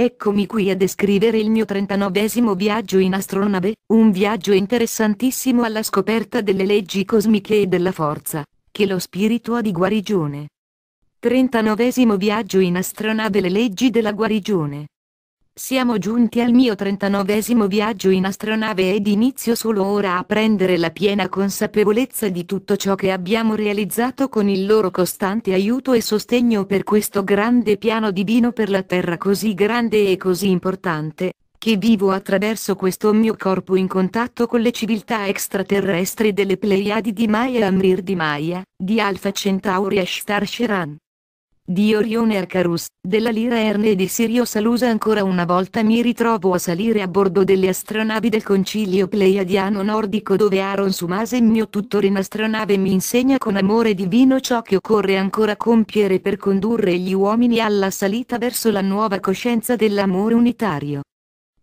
Eccomi qui a descrivere il mio 39 viaggio in astronave, un viaggio interessantissimo alla scoperta delle leggi cosmiche e della forza, che lo spirito ha di guarigione. 39 viaggio in astronave Le leggi della guarigione. Siamo giunti al mio trentanovesimo viaggio in astronave ed inizio solo ora a prendere la piena consapevolezza di tutto ciò che abbiamo realizzato con il loro costante aiuto e sostegno per questo grande piano divino per la Terra così grande e così importante, che vivo attraverso questo mio corpo in contatto con le civiltà extraterrestri delle Pleiadi di Maya Amrir di Maya, di Alfa Centauri e Star Sheran, di Orione Arcarus, della Lira Erne e di Sirio Salusa ancora una volta mi ritrovo a salire a bordo delle astronavi del concilio pleiadiano nordico dove Aaron Sumase mio tutore in astronave mi insegna con amore divino ciò che occorre ancora compiere per condurre gli uomini alla salita verso la nuova coscienza dell'amore unitario.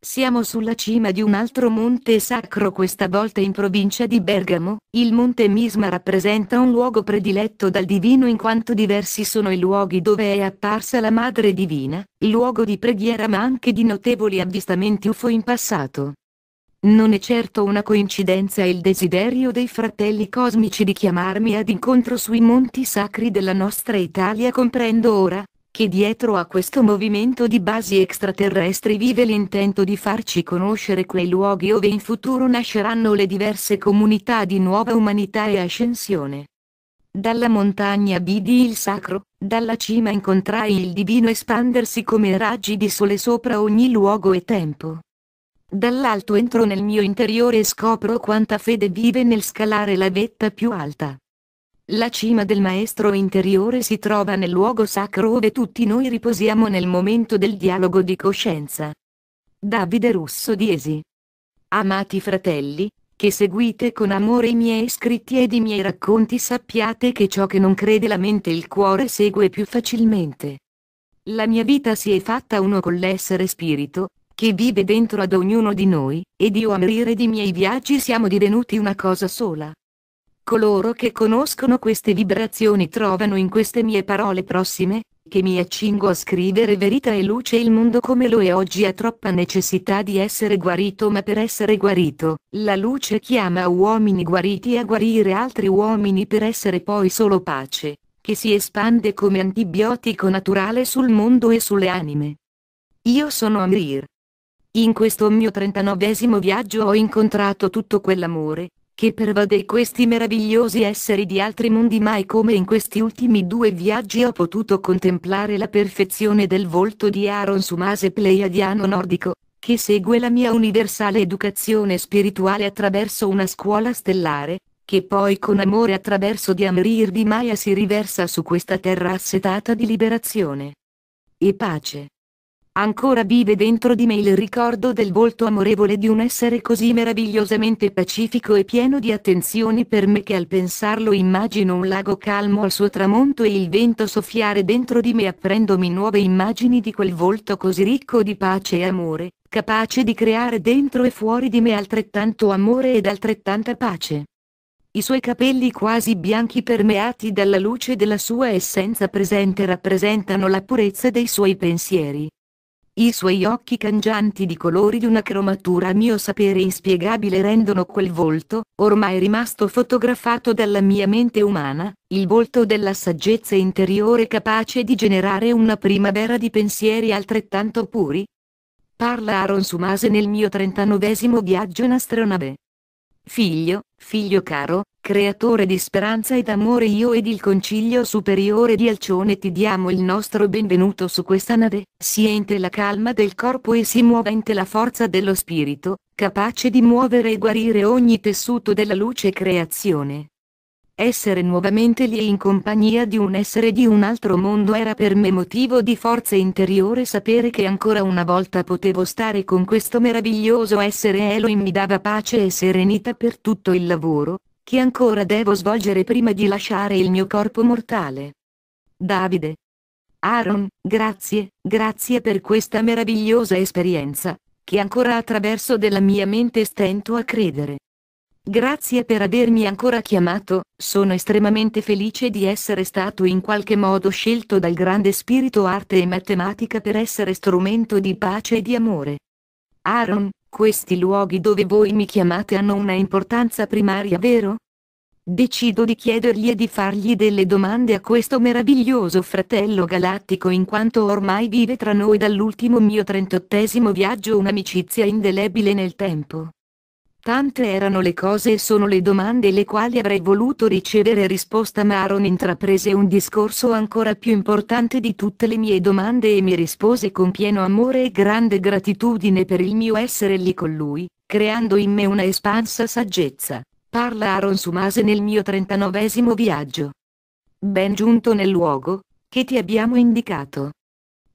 Siamo sulla cima di un altro monte sacro questa volta in provincia di Bergamo, il monte Misma rappresenta un luogo prediletto dal divino in quanto diversi sono i luoghi dove è apparsa la Madre Divina, luogo di preghiera ma anche di notevoli avvistamenti UFO in passato. Non è certo una coincidenza il desiderio dei fratelli cosmici di chiamarmi ad incontro sui monti sacri della nostra Italia comprendo ora, che dietro a questo movimento di basi extraterrestri vive l'intento di farci conoscere quei luoghi dove in futuro nasceranno le diverse comunità di nuova umanità e ascensione. Dalla montagna vidi il sacro, dalla cima incontrai il divino espandersi come raggi di sole sopra ogni luogo e tempo. Dall'alto entro nel mio interiore e scopro quanta fede vive nel scalare la vetta più alta. La cima del maestro interiore si trova nel luogo sacro dove tutti noi riposiamo nel momento del dialogo di coscienza. Davide Russo Diesi. Amati fratelli, che seguite con amore i miei scritti ed i miei racconti sappiate che ciò che non crede la mente il cuore segue più facilmente. La mia vita si è fatta uno con l'essere spirito, che vive dentro ad ognuno di noi, ed io a morire di miei viaggi siamo divenuti una cosa sola. Coloro che conoscono queste vibrazioni trovano in queste mie parole prossime, che mi accingo a scrivere verità e luce il mondo come lo è oggi ha troppa necessità di essere guarito ma per essere guarito, la luce chiama uomini guariti a guarire altri uomini per essere poi solo pace, che si espande come antibiotico naturale sul mondo e sulle anime. Io sono Amir. In questo mio trentanovesimo viaggio ho incontrato tutto quell'amore, che pervade questi meravigliosi esseri di altri mondi mai come in questi ultimi due viaggi ho potuto contemplare la perfezione del volto di Aaron Sumase pleiadiano nordico, che segue la mia universale educazione spirituale attraverso una scuola stellare, che poi con amore attraverso di Amrir di Maya si riversa su questa terra assetata di liberazione e pace. Ancora vive dentro di me il ricordo del volto amorevole di un essere così meravigliosamente pacifico e pieno di attenzioni per me che al pensarlo immagino un lago calmo al suo tramonto e il vento soffiare dentro di me apprendomi nuove immagini di quel volto così ricco di pace e amore, capace di creare dentro e fuori di me altrettanto amore ed altrettanta pace. I suoi capelli quasi bianchi permeati dalla luce della sua essenza presente rappresentano la purezza dei suoi pensieri i suoi occhi cangianti di colori di una cromatura a mio sapere inspiegabile rendono quel volto, ormai rimasto fotografato dalla mia mente umana, il volto della saggezza interiore capace di generare una primavera di pensieri altrettanto puri. Parla Aaron Sumase nel mio trentanovesimo viaggio in astronave. Figlio, figlio caro, creatore di speranza ed amore io ed il Concilio Superiore di Alcione ti diamo il nostro benvenuto su questa nave, sia ente la calma del corpo e si muovente la forza dello spirito, capace di muovere e guarire ogni tessuto della luce creazione. Essere nuovamente lì in compagnia di un essere di un altro mondo era per me motivo di forza interiore sapere che ancora una volta potevo stare con questo meraviglioso essere Elohim mi dava pace e serenità per tutto il lavoro, che ancora devo svolgere prima di lasciare il mio corpo mortale. Davide. Aaron, grazie, grazie per questa meravigliosa esperienza, che ancora attraverso della mia mente stento a credere. Grazie per avermi ancora chiamato, sono estremamente felice di essere stato in qualche modo scelto dal grande spirito arte e matematica per essere strumento di pace e di amore. Aaron, questi luoghi dove voi mi chiamate hanno una importanza primaria, vero? Decido di chiedergli e di fargli delle domande a questo meraviglioso fratello galattico in quanto ormai vive tra noi dall'ultimo mio trentottesimo viaggio un'amicizia indelebile nel tempo. Tante erano le cose e sono le domande le quali avrei voluto ricevere risposta ma Aaron intraprese un discorso ancora più importante di tutte le mie domande e mi rispose con pieno amore e grande gratitudine per il mio essere lì con lui, creando in me una espansa saggezza. Parla Aaron Sumase nel mio trentanovesimo viaggio. Ben giunto nel luogo, che ti abbiamo indicato.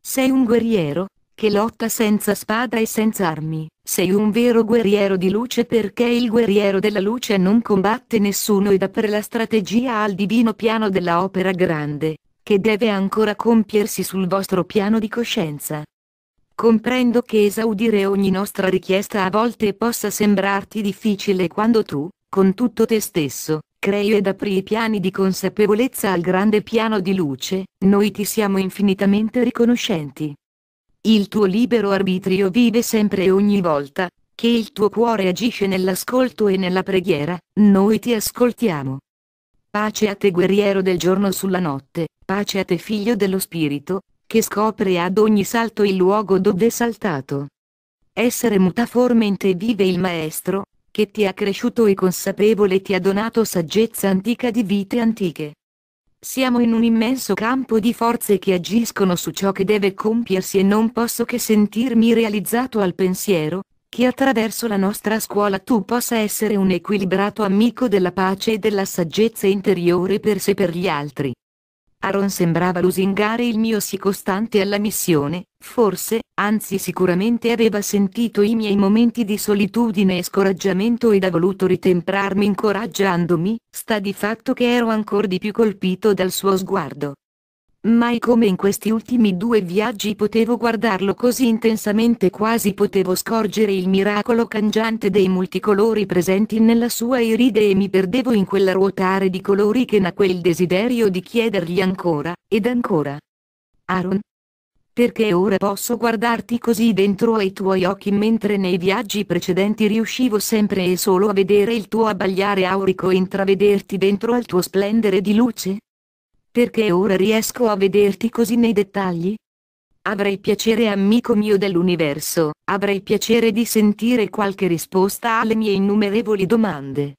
Sei un guerriero, che lotta senza spada e senza armi. Sei un vero guerriero di luce perché il guerriero della luce non combatte nessuno ed apre la strategia al divino piano della opera grande, che deve ancora compiersi sul vostro piano di coscienza. Comprendo che esaudire ogni nostra richiesta a volte possa sembrarti difficile quando tu, con tutto te stesso, crei ed apri i piani di consapevolezza al grande piano di luce, noi ti siamo infinitamente riconoscenti. Il tuo libero arbitrio vive sempre e ogni volta che il tuo cuore agisce nell'ascolto e nella preghiera, noi ti ascoltiamo. Pace a te guerriero del giorno sulla notte, pace a te figlio dello spirito, che scopre ad ogni salto il luogo dove è saltato. Essere mutaforme in te vive il Maestro, che ti ha cresciuto e consapevole ti ha donato saggezza antica di vite antiche. Siamo in un immenso campo di forze che agiscono su ciò che deve compiersi e non posso che sentirmi realizzato al pensiero, che attraverso la nostra scuola tu possa essere un equilibrato amico della pace e della saggezza interiore per sé e per gli altri. Aaron sembrava lusingare il mio sì costante alla missione, forse, anzi sicuramente aveva sentito i miei momenti di solitudine e scoraggiamento ed ha voluto ritemprarmi incoraggiandomi, sta di fatto che ero ancora di più colpito dal suo sguardo. Mai come in questi ultimi due viaggi potevo guardarlo così intensamente quasi potevo scorgere il miracolo cangiante dei multicolori presenti nella sua iride e mi perdevo in quella ruotare di colori che nacque il desiderio di chiedergli ancora, ed ancora. Aaron? Perché ora posso guardarti così dentro ai tuoi occhi mentre nei viaggi precedenti riuscivo sempre e solo a vedere il tuo abbagliare aurico e intravederti dentro al tuo splendere di luce? Perché ora riesco a vederti così nei dettagli? Avrei piacere amico mio dell'universo, avrei piacere di sentire qualche risposta alle mie innumerevoli domande.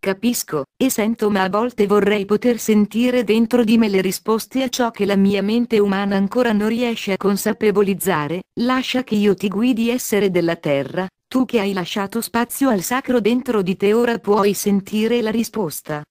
Capisco, e sento ma a volte vorrei poter sentire dentro di me le risposte a ciò che la mia mente umana ancora non riesce a consapevolizzare, lascia che io ti guidi essere della terra, tu che hai lasciato spazio al sacro dentro di te ora puoi sentire la risposta.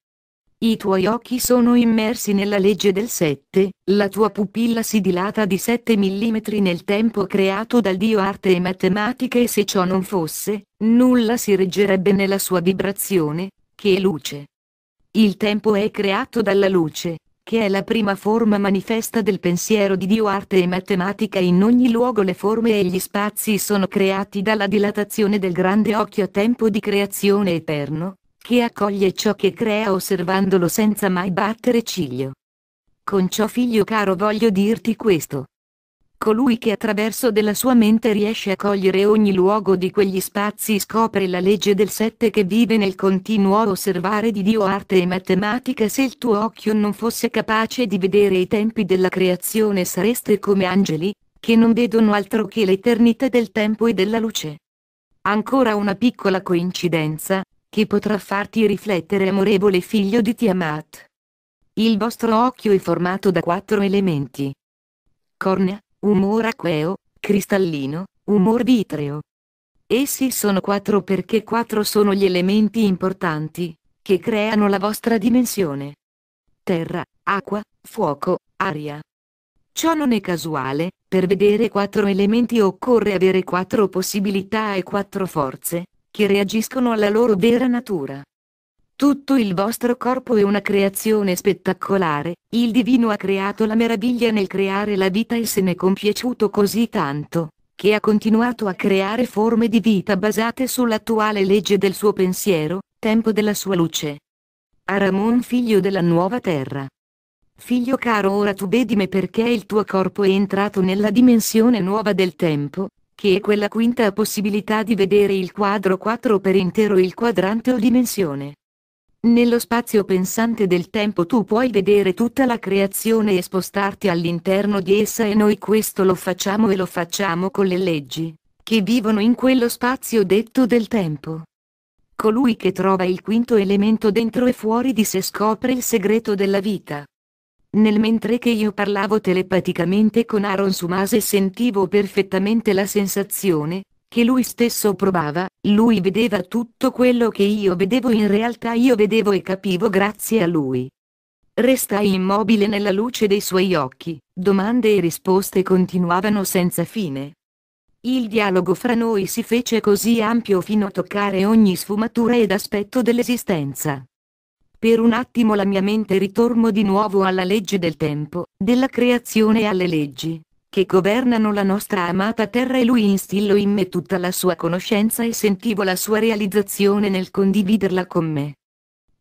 I tuoi occhi sono immersi nella legge del 7, la tua pupilla si dilata di 7 mm nel tempo creato dal Dio arte e matematica e se ciò non fosse, nulla si reggerebbe nella sua vibrazione, che è luce. Il tempo è creato dalla luce, che è la prima forma manifesta del pensiero di Dio arte e matematica in ogni luogo le forme e gli spazi sono creati dalla dilatazione del grande occhio a tempo di creazione eterno, che accoglie ciò che crea osservandolo senza mai battere ciglio. Con ciò figlio caro voglio dirti questo. Colui che attraverso della sua mente riesce a cogliere ogni luogo di quegli spazi scopre la legge del sette che vive nel continuo osservare di Dio arte e matematica se il tuo occhio non fosse capace di vedere i tempi della creazione sareste come angeli, che non vedono altro che l'eternità del tempo e della luce. Ancora una piccola coincidenza, che potrà farti riflettere amorevole figlio di Tiamat. Il vostro occhio è formato da quattro elementi. Cornea, umor acqueo, cristallino, umor vitreo. Essi sono quattro perché quattro sono gli elementi importanti, che creano la vostra dimensione. Terra, acqua, fuoco, aria. Ciò non è casuale, per vedere quattro elementi occorre avere quattro possibilità e quattro forze, che reagiscono alla loro vera natura. Tutto il vostro corpo è una creazione spettacolare, il divino ha creato la meraviglia nel creare la vita e se ne è compiaciuto così tanto, che ha continuato a creare forme di vita basate sull'attuale legge del suo pensiero, tempo della sua luce. Aramon figlio della nuova terra. Figlio caro ora tu vedi me perché il tuo corpo è entrato nella dimensione nuova del tempo, che è quella quinta possibilità di vedere il quadro 4 per intero il quadrante o dimensione. Nello spazio pensante del tempo tu puoi vedere tutta la creazione e spostarti all'interno di essa e noi questo lo facciamo e lo facciamo con le leggi, che vivono in quello spazio detto del tempo. Colui che trova il quinto elemento dentro e fuori di sé scopre il segreto della vita. Nel mentre che io parlavo telepaticamente con Aaron Sumase sentivo perfettamente la sensazione, che lui stesso provava, lui vedeva tutto quello che io vedevo in realtà io vedevo e capivo grazie a lui. Restai immobile nella luce dei suoi occhi, domande e risposte continuavano senza fine. Il dialogo fra noi si fece così ampio fino a toccare ogni sfumatura ed aspetto dell'esistenza. Per un attimo la mia mente ritorno di nuovo alla legge del tempo, della creazione e alle leggi che governano la nostra amata terra e lui instillò in me tutta la sua conoscenza e sentivo la sua realizzazione nel condividerla con me.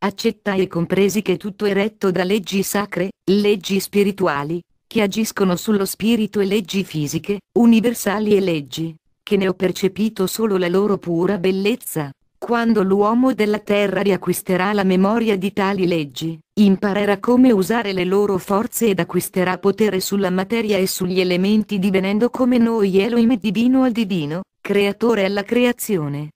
Accettai e compresi che tutto è retto da leggi sacre, leggi spirituali, che agiscono sullo spirito e leggi fisiche, universali e leggi, che ne ho percepito solo la loro pura bellezza, quando l'uomo della terra riacquisterà la memoria di tali leggi, imparerà come usare le loro forze ed acquisterà potere sulla materia e sugli elementi divenendo come noi Elohim divino al divino, creatore alla creazione.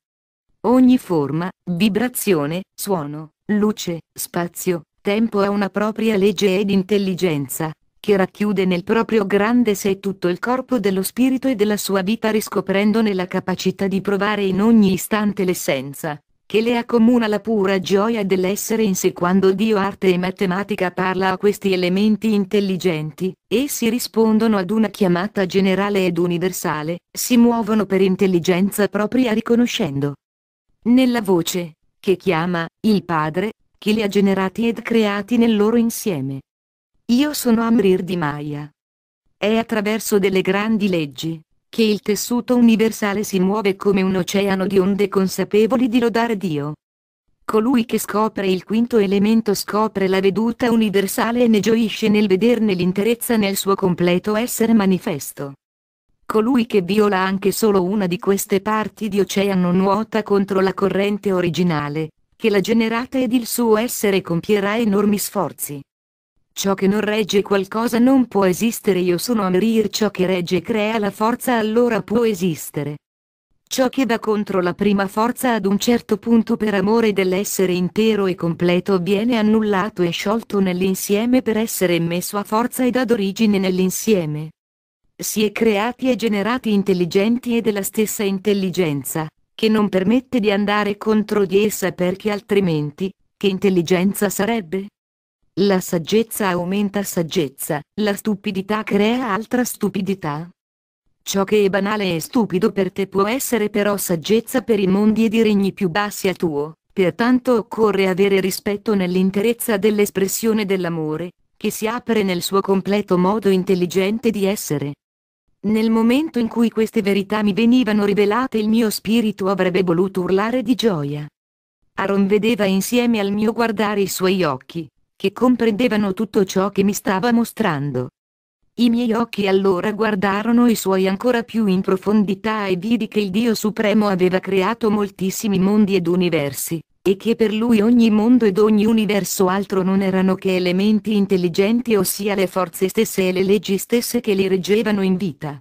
Ogni forma, vibrazione, suono, luce, spazio, tempo ha una propria legge ed intelligenza, che racchiude nel proprio grande sé tutto il corpo dello spirito e della sua vita riscoprendone la capacità di provare in ogni istante l'essenza, che le accomuna la pura gioia dell'essere in sé quando Dio arte e matematica parla a questi elementi intelligenti, essi rispondono ad una chiamata generale ed universale, si muovono per intelligenza propria riconoscendo nella voce, che chiama, il Padre, chi li ha generati ed creati nel loro insieme. Io sono Amrir Di Maya. È attraverso delle grandi leggi che il tessuto universale si muove come un oceano di onde consapevoli di lodare Dio. Colui che scopre il quinto elemento scopre la veduta universale e ne gioisce nel vederne l'interezza nel suo completo essere manifesto. Colui che viola anche solo una di queste parti di oceano nuota contro la corrente originale, che l'ha generata ed il suo essere compierà enormi sforzi. Ciò che non regge qualcosa non può esistere io sono Amrir ciò che regge crea la forza allora può esistere. Ciò che va contro la prima forza ad un certo punto per amore dell'essere intero e completo viene annullato e sciolto nell'insieme per essere messo a forza ed ad origine nell'insieme. Si è creati e generati intelligenti e della stessa intelligenza, che non permette di andare contro di essa perché altrimenti, che intelligenza sarebbe? La saggezza aumenta saggezza, la stupidità crea altra stupidità. Ciò che è banale e stupido per te può essere però saggezza per i mondi ed i regni più bassi a tuo, pertanto occorre avere rispetto nell'interezza dell'espressione dell'amore, che si apre nel suo completo modo intelligente di essere. Nel momento in cui queste verità mi venivano rivelate il mio spirito avrebbe voluto urlare di gioia. Aaron vedeva insieme al mio guardare i suoi occhi, che comprendevano tutto ciò che mi stava mostrando. I miei occhi allora guardarono i suoi ancora più in profondità e vidi che il Dio Supremo aveva creato moltissimi mondi ed universi, e che per lui ogni mondo ed ogni universo altro non erano che elementi intelligenti ossia le forze stesse e le leggi stesse che li reggevano in vita.